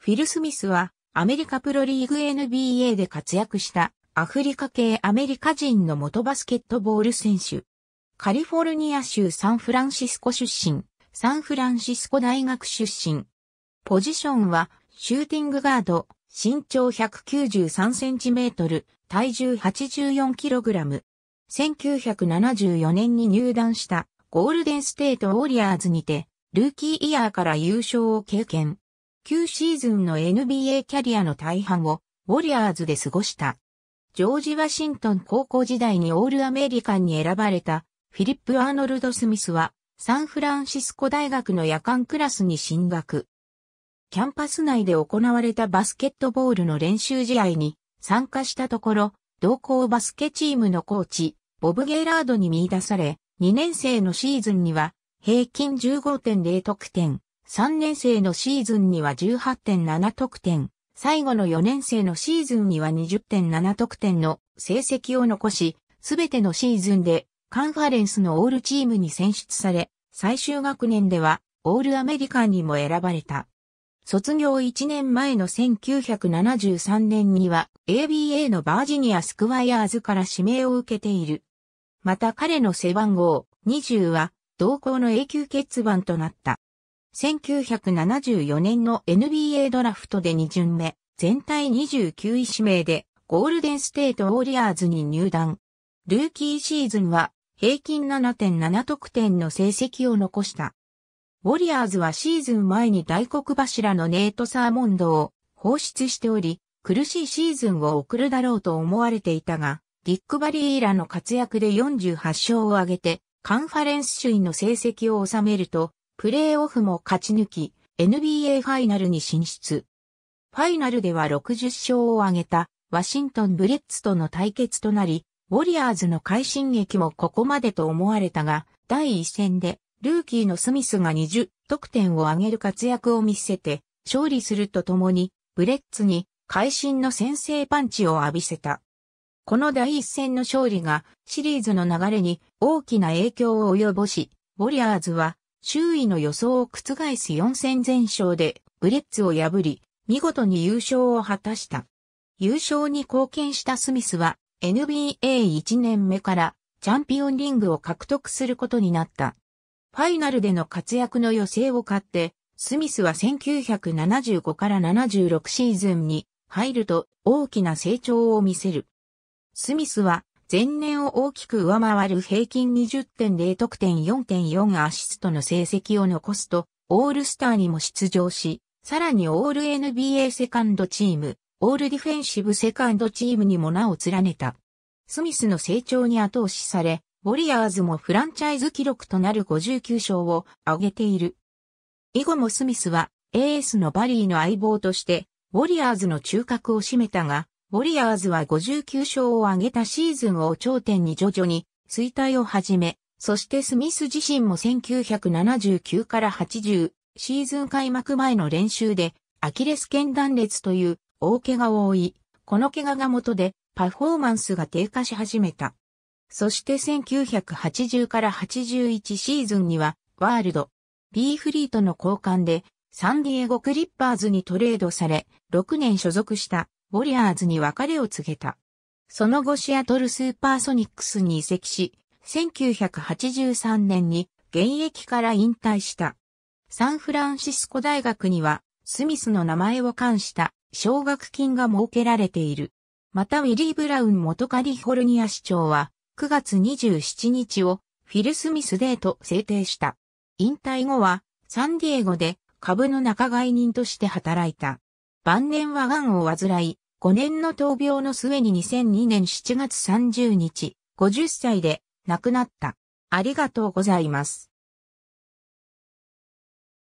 フィル・スミスはアメリカプロリーグ NBA で活躍したアフリカ系アメリカ人の元バスケットボール選手。カリフォルニア州サンフランシスコ出身、サンフランシスコ大学出身。ポジションはシューティングガード、身長1 9 3トル、体重8 4ラム。1974年に入団したゴールデンステートウォリアーズにて、ルーキーイヤーから優勝を経験。9シーズンの NBA キャリアの大半をウォリアーズで過ごした。ジョージ・ワシントン高校時代にオールアメリカンに選ばれたフィリップ・アーノルド・スミスはサンフランシスコ大学の夜間クラスに進学。キャンパス内で行われたバスケットボールの練習試合に参加したところ、同校バスケチームのコーチ、ボブ・ゲイラードに見出され、2年生のシーズンには平均15.0得点、3年生のシーズンには18.7得点、最後の4年生のシーズンには20.7得点の成績を残し、すべてのシーズンでカンファレンスのオールチームに選出され、最終学年ではオールアメリカンにも選ばれた。卒業1年前の1973年には ABA のバージニア・スクワイヤーズから指名を受けている。また彼の背番号20は同校の永久欠番となった。1974年の NBA ドラフトで2巡目、全体29位指名で、ゴールデンステートウォリアーズに入団。ルーキーシーズンは、平均7.7得点の成績を残した。ウォリアーズはシーズン前に大黒柱のネート・サーモンドを放出しており、苦しいシーズンを送るだろうと思われていたが、ディック・バリーイラの活躍で48勝を挙げて、カンファレンス首位の成績を収めると、プレーオフも勝ち抜き、NBA ファイナルに進出。ファイナルでは60勝を挙げたワシントン・ブレッツとの対決となり、ウォリアーズの快進撃もここまでと思われたが、第1戦でルーキーのスミスが20得点を挙げる活躍を見せて、勝利するとともに、ブレッツに会心の先制パンチを浴びせた。この第一戦の勝利がシリーズの流れに大きな影響を及ぼし、ウォリアーズは周囲の予想を覆す4戦全勝で、ブレッツを破り、見事に優勝を果たした。優勝に貢献したスミスは、NBA1 年目からチャンピオンリングを獲得することになった。ファイナルでの活躍の予定を買って、スミスは1975から76シーズンに入ると大きな成長を見せる。スミスは前年を大きく上回る平均20.0得点4.4アシストの成績を残すと、オールスターにも出場し、さらにオール NBA セカンドチーム、オールディフェンシブセカンドチームにも名を連ねた。スミスの成長に後押しされ、ウォリアーズもフランチャイズ記録となる59勝を挙げている。以後もスミスはエースのバリーの相棒として、ウォリアーズの中核を占めたが、ウォリアーズは59勝を挙げたシーズンを頂点に徐々に衰退を始め、そしてスミス自身も1979から80シーズン開幕前の練習でアキレス腱断裂という大怪我を負い、この怪我が元でパフォーマンスが低下し始めた。そして1980から81シーズンにはワールド、ビーフリートの交換でサンディエゴクリッパーズにトレードされ、6年所属したウォリアーズに別れを告げた。その後シアトルスーパーソニックスに移籍し、1983年に現役から引退した。サンフランシスコ大学には、スミスの名前を冠した奨学金が設けられている。またウィリー・ブラウン元カリフォルニア市長は、9月27日をフィル・スミスデーと制定した。引退後は、サンディエゴで株の仲買人として働いた。晩年は癌を患い、5年の闘病の末に2002年7月30日、50歳で亡くなった。ありがとうございます。